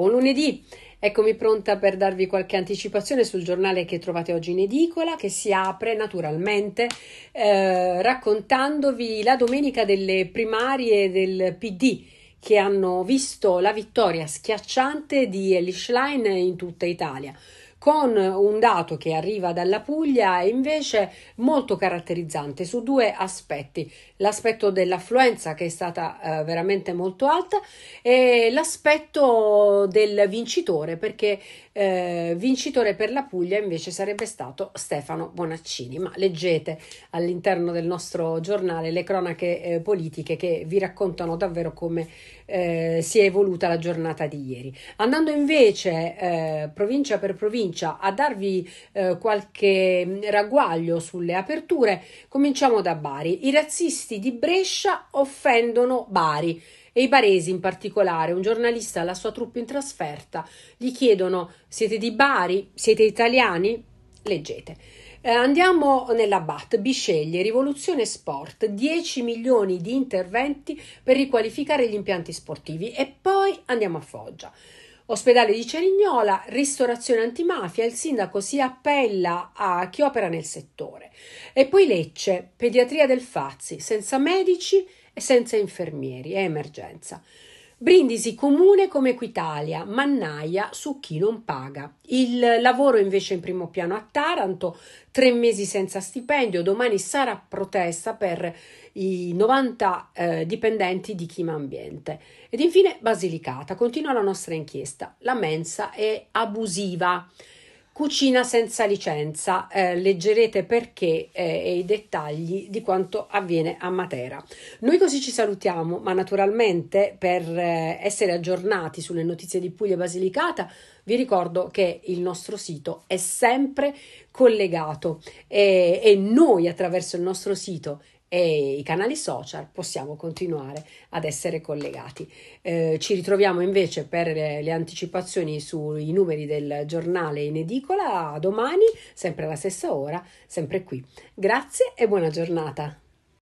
Buon lunedì! Eccomi pronta per darvi qualche anticipazione sul giornale che trovate oggi in edicola, che si apre naturalmente eh, raccontandovi la domenica delle primarie del PD che hanno visto la vittoria schiacciante di Elish Line in tutta Italia con un dato che arriva dalla Puglia invece molto caratterizzante su due aspetti, l'aspetto dell'affluenza che è stata eh, veramente molto alta e l'aspetto del vincitore perché eh, vincitore per la Puglia invece sarebbe stato Stefano Bonaccini, ma leggete all'interno del nostro giornale le cronache eh, politiche che vi raccontano davvero come eh, si è evoluta la giornata di ieri. Andando invece eh, provincia per provincia comincia a darvi eh, qualche mm, ragguaglio sulle aperture, cominciamo da Bari. I razzisti di Brescia offendono Bari e i baresi in particolare, un giornalista e la sua truppa in trasferta, gli chiedono siete di Bari, siete italiani? Leggete. Eh, andiamo nella BAT, Bisceglie, Rivoluzione Sport, 10 milioni di interventi per riqualificare gli impianti sportivi e poi andiamo a Foggia. Ospedale di Cerignola, ristorazione antimafia, il sindaco si appella a chi opera nel settore. E poi Lecce, pediatria del Fazzi, senza medici e senza infermieri, è emergenza. Brindisi comune come Equitalia, mannaia su chi non paga. Il lavoro invece in primo piano a Taranto, tre mesi senza stipendio, domani sarà protesta per i 90 eh, dipendenti di Chima Ambiente. Ed infine Basilicata, continua la nostra inchiesta, la mensa è abusiva. Cucina senza licenza, eh, leggerete perché eh, e i dettagli di quanto avviene a Matera. Noi così ci salutiamo, ma naturalmente per eh, essere aggiornati sulle notizie di Puglia e Basilicata vi ricordo che il nostro sito è sempre collegato e, e noi attraverso il nostro sito e i canali social possiamo continuare ad essere collegati. Eh, ci ritroviamo invece per le, le anticipazioni sui numeri del giornale in edicola domani, sempre alla stessa ora, sempre qui. Grazie e buona giornata.